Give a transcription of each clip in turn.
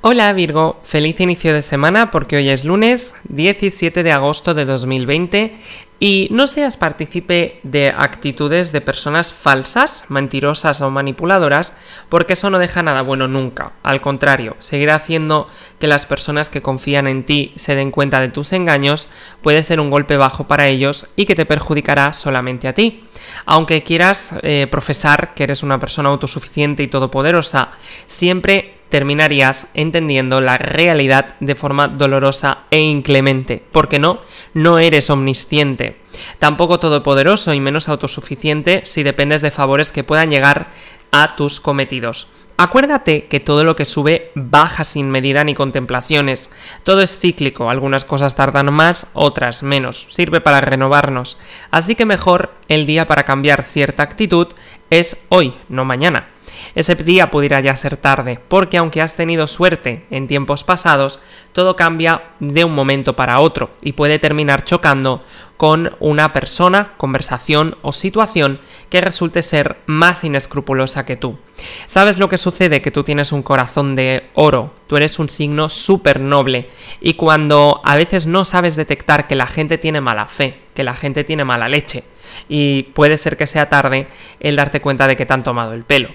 Hola Virgo, feliz inicio de semana porque hoy es lunes 17 de agosto de 2020 y no seas partícipe de actitudes de personas falsas, mentirosas o manipuladoras porque eso no deja nada bueno nunca. Al contrario, seguir haciendo que las personas que confían en ti se den cuenta de tus engaños puede ser un golpe bajo para ellos y que te perjudicará solamente a ti. Aunque quieras eh, profesar que eres una persona autosuficiente y todopoderosa, siempre terminarías entendiendo la realidad de forma dolorosa e inclemente, porque no, no eres omnisciente, tampoco todopoderoso y menos autosuficiente si dependes de favores que puedan llegar a tus cometidos. Acuérdate que todo lo que sube baja sin medida ni contemplaciones. Todo es cíclico, algunas cosas tardan más, otras menos. Sirve para renovarnos. Así que mejor el día para cambiar cierta actitud es hoy, no mañana. Ese día pudiera ya ser tarde, porque aunque has tenido suerte en tiempos pasados, todo cambia de un momento para otro y puede terminar chocando con una persona, conversación o situación que resulte ser más inescrupulosa que tú. ¿Sabes lo que sucede? Que tú tienes un corazón de oro, tú eres un signo súper noble y cuando a veces no sabes detectar que la gente tiene mala fe, que la gente tiene mala leche y puede ser que sea tarde el darte cuenta de que te han tomado el pelo.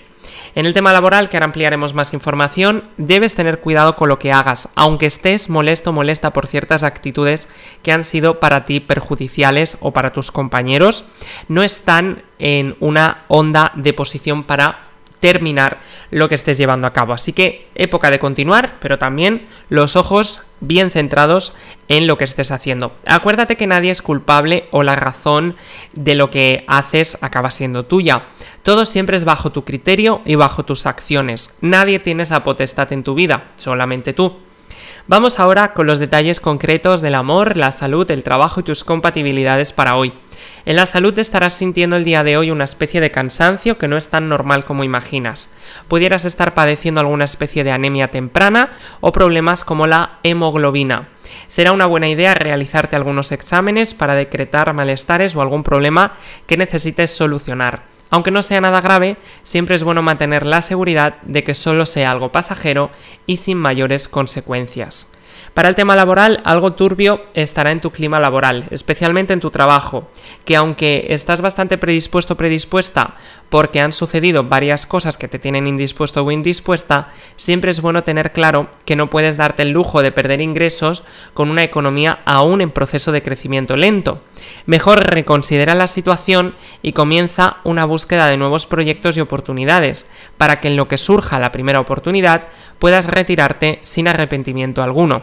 En el tema laboral, que ahora ampliaremos más información, debes tener cuidado con lo que hagas, aunque estés molesto o molesta por ciertas actitudes que han sido para ti perjudiciales o para tus compañeros, no están en una onda de posición para terminar lo que estés llevando a cabo. Así que época de continuar, pero también los ojos bien centrados en lo que estés haciendo. Acuérdate que nadie es culpable o la razón de lo que haces acaba siendo tuya. Todo siempre es bajo tu criterio y bajo tus acciones. Nadie tiene esa potestad en tu vida, solamente tú. Vamos ahora con los detalles concretos del amor, la salud, el trabajo y tus compatibilidades para hoy. En la salud estarás sintiendo el día de hoy una especie de cansancio que no es tan normal como imaginas. Pudieras estar padeciendo alguna especie de anemia temprana o problemas como la hemoglobina. Será una buena idea realizarte algunos exámenes para decretar malestares o algún problema que necesites solucionar. Aunque no sea nada grave, siempre es bueno mantener la seguridad de que solo sea algo pasajero y sin mayores consecuencias. Para el tema laboral, algo turbio estará en tu clima laboral, especialmente en tu trabajo, que aunque estás bastante predispuesto o predispuesta porque han sucedido varias cosas que te tienen indispuesto o indispuesta, siempre es bueno tener claro que no puedes darte el lujo de perder ingresos con una economía aún en proceso de crecimiento lento. Mejor reconsidera la situación y comienza una búsqueda de nuevos proyectos y oportunidades, para que en lo que surja la primera oportunidad puedas retirarte sin arrepentimiento alguno.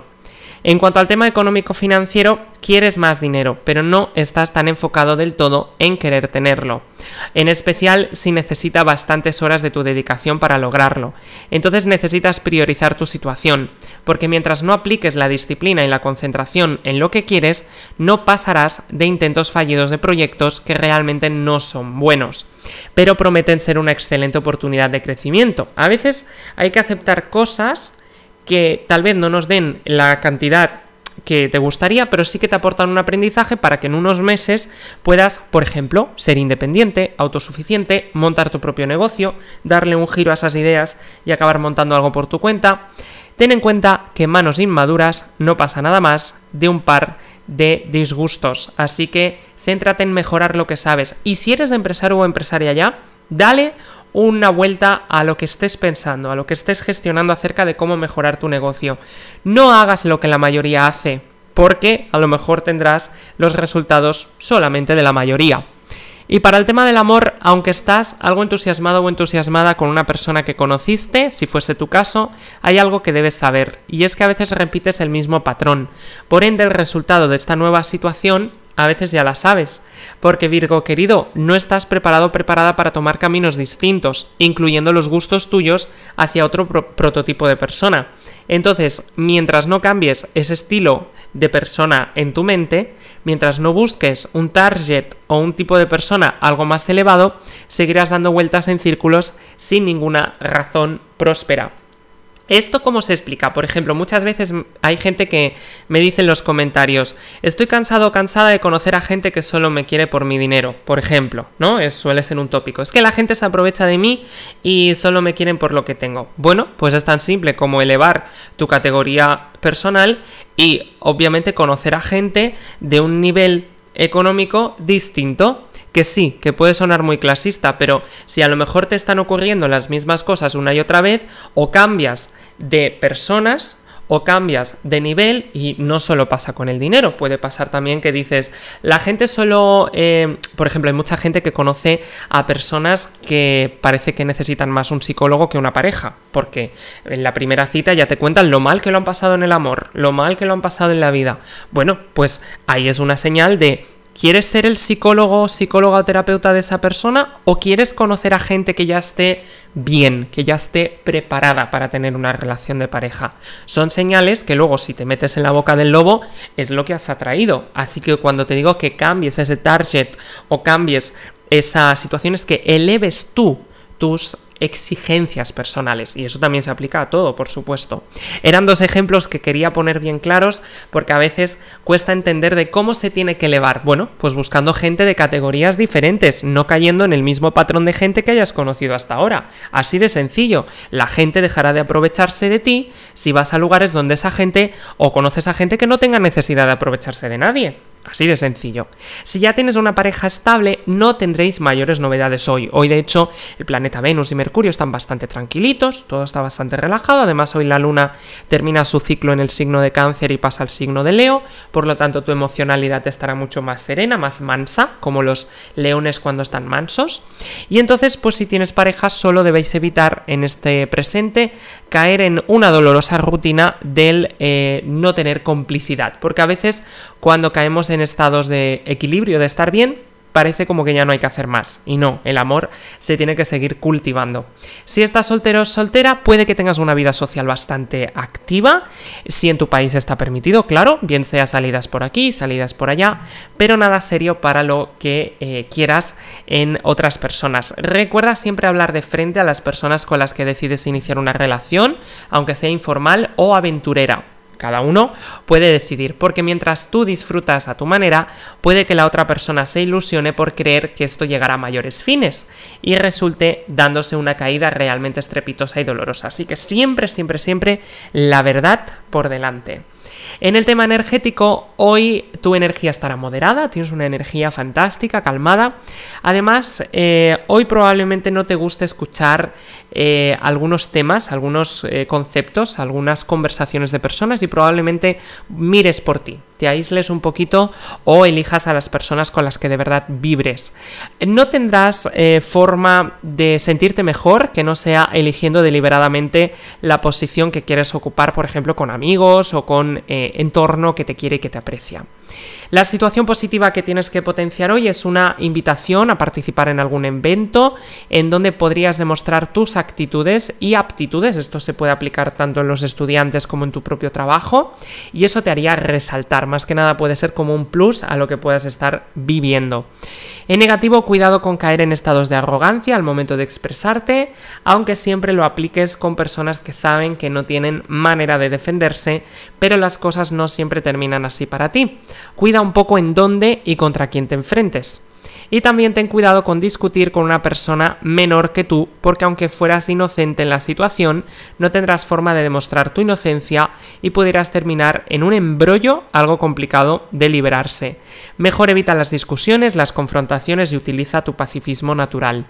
En cuanto al tema económico-financiero, quieres más dinero, pero no estás tan enfocado del todo en querer tenerlo, en especial si necesita bastantes horas de tu dedicación para lograrlo. Entonces necesitas priorizar tu situación, porque mientras no apliques la disciplina y la concentración en lo que quieres, no pasarás de intentos fallidos de proyectos que realmente no son buenos, pero prometen ser una excelente oportunidad de crecimiento. A veces hay que aceptar cosas que tal vez no nos den la cantidad que te gustaría, pero sí que te aportan un aprendizaje para que en unos meses puedas, por ejemplo, ser independiente, autosuficiente, montar tu propio negocio, darle un giro a esas ideas y acabar montando algo por tu cuenta. Ten en cuenta que manos inmaduras no pasa nada más de un par de disgustos, así que céntrate en mejorar lo que sabes. Y si eres empresario o empresaria ya, Dale una vuelta a lo que estés pensando, a lo que estés gestionando acerca de cómo mejorar tu negocio. No hagas lo que la mayoría hace, porque a lo mejor tendrás los resultados solamente de la mayoría. Y para el tema del amor, aunque estás algo entusiasmado o entusiasmada con una persona que conociste, si fuese tu caso, hay algo que debes saber, y es que a veces repites el mismo patrón. Por ende, el resultado de esta nueva situación a veces ya la sabes. Porque Virgo querido, no estás preparado preparada para tomar caminos distintos, incluyendo los gustos tuyos hacia otro prototipo de persona. Entonces, mientras no cambies ese estilo de persona en tu mente, mientras no busques un target o un tipo de persona algo más elevado, seguirás dando vueltas en círculos sin ninguna razón próspera. ¿Esto cómo se explica? Por ejemplo, muchas veces hay gente que me dice en los comentarios, estoy cansado o cansada de conocer a gente que solo me quiere por mi dinero, por ejemplo, ¿no? Es, suele ser un tópico. Es que la gente se aprovecha de mí y solo me quieren por lo que tengo. Bueno, pues es tan simple como elevar tu categoría personal y obviamente conocer a gente de un nivel económico distinto que sí, que puede sonar muy clasista, pero si a lo mejor te están ocurriendo las mismas cosas una y otra vez, o cambias de personas, o cambias de nivel y no solo pasa con el dinero, puede pasar también que dices, la gente solo, eh, por ejemplo, hay mucha gente que conoce a personas que parece que necesitan más un psicólogo que una pareja, porque en la primera cita ya te cuentan lo mal que lo han pasado en el amor, lo mal que lo han pasado en la vida. Bueno, pues ahí es una señal de ¿Quieres ser el psicólogo, psicóloga o terapeuta de esa persona o quieres conocer a gente que ya esté bien, que ya esté preparada para tener una relación de pareja? Son señales que luego si te metes en la boca del lobo es lo que has atraído. Así que cuando te digo que cambies ese target o cambies esa situación es que eleves tú tus exigencias personales. Y eso también se aplica a todo, por supuesto. Eran dos ejemplos que quería poner bien claros porque a veces cuesta entender de cómo se tiene que elevar. Bueno, pues buscando gente de categorías diferentes, no cayendo en el mismo patrón de gente que hayas conocido hasta ahora. Así de sencillo, la gente dejará de aprovecharse de ti si vas a lugares donde esa gente o conoces a gente que no tenga necesidad de aprovecharse de nadie. Así de sencillo. Si ya tienes una pareja estable, no tendréis mayores novedades hoy. Hoy, de hecho, el planeta Venus y Mercurio están bastante tranquilitos, todo está bastante relajado. Además, hoy la Luna termina su ciclo en el signo de Cáncer y pasa al signo de Leo. Por lo tanto, tu emocionalidad estará mucho más serena, más mansa, como los leones cuando están mansos. Y entonces, pues si tienes pareja, solo debéis evitar en este presente caer en una dolorosa rutina del eh, no tener complicidad. Porque a veces, cuando caemos en estados de equilibrio, de estar bien, parece como que ya no hay que hacer más. Y no, el amor se tiene que seguir cultivando. Si estás soltero o soltera, puede que tengas una vida social bastante activa, si en tu país está permitido, claro, bien sea salidas por aquí, salidas por allá, pero nada serio para lo que eh, quieras en otras personas. Recuerda siempre hablar de frente a las personas con las que decides iniciar una relación, aunque sea informal o aventurera. Cada uno puede decidir, porque mientras tú disfrutas a tu manera, puede que la otra persona se ilusione por creer que esto llegará a mayores fines y resulte dándose una caída realmente estrepitosa y dolorosa. Así que siempre, siempre, siempre la verdad por delante. En el tema energético, hoy tu energía estará moderada, tienes una energía fantástica, calmada. Además, eh, hoy probablemente no te guste escuchar eh, algunos temas, algunos eh, conceptos, algunas conversaciones de personas y probablemente mires por ti te aísles un poquito o elijas a las personas con las que de verdad vibres. No tendrás eh, forma de sentirte mejor que no sea eligiendo deliberadamente la posición que quieres ocupar, por ejemplo, con amigos o con eh, entorno que te quiere y que te aprecia. La situación positiva que tienes que potenciar hoy es una invitación a participar en algún evento en donde podrías demostrar tus actitudes y aptitudes. Esto se puede aplicar tanto en los estudiantes como en tu propio trabajo y eso te haría resaltar. Más que nada puede ser como un plus a lo que puedas estar viviendo. En negativo, cuidado con caer en estados de arrogancia al momento de expresarte, aunque siempre lo apliques con personas que saben que no tienen manera de defenderse, pero las cosas no siempre terminan así para ti. Cuida un poco en dónde y contra quién te enfrentes. Y también ten cuidado con discutir con una persona menor que tú, porque aunque fueras inocente en la situación, no tendrás forma de demostrar tu inocencia y pudieras terminar en un embrollo algo complicado de liberarse. Mejor evita las discusiones, las confrontaciones y utiliza tu pacifismo natural.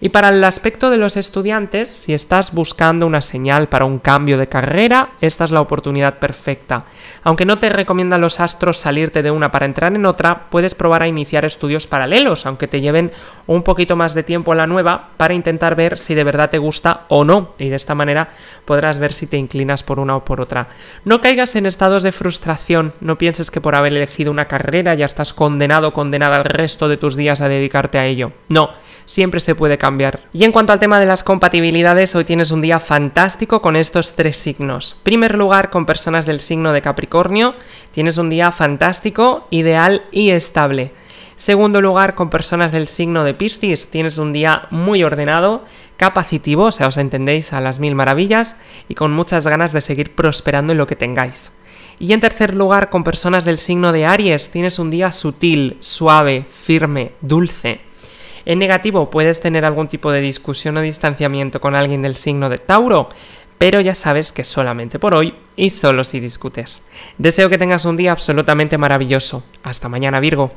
Y para el aspecto de los estudiantes, si estás buscando una señal para un cambio de carrera, esta es la oportunidad perfecta. Aunque no te recomiendan los astros salirte de una para entrar en otra, puedes probar a iniciar estudios paralelos, aunque te lleven un poquito más de tiempo a la nueva, para intentar ver si de verdad te gusta o no, y de esta manera podrás ver si te inclinas por una o por otra. No caigas en estados de frustración, no pienses que por haber elegido una carrera ya estás condenado o condenada el resto de tus días a dedicarte a ello. No, siempre se puede cambiar y en cuanto al tema de las compatibilidades, hoy tienes un día fantástico con estos tres signos. primer lugar, con personas del signo de Capricornio, tienes un día fantástico, ideal y estable. Segundo lugar, con personas del signo de Piscis, tienes un día muy ordenado, capacitivo, o sea, os entendéis a las mil maravillas y con muchas ganas de seguir prosperando en lo que tengáis. Y en tercer lugar, con personas del signo de Aries, tienes un día sutil, suave, firme, dulce. En negativo puedes tener algún tipo de discusión o distanciamiento con alguien del signo de Tauro, pero ya sabes que solamente por hoy y solo si discutes. Deseo que tengas un día absolutamente maravilloso. Hasta mañana Virgo.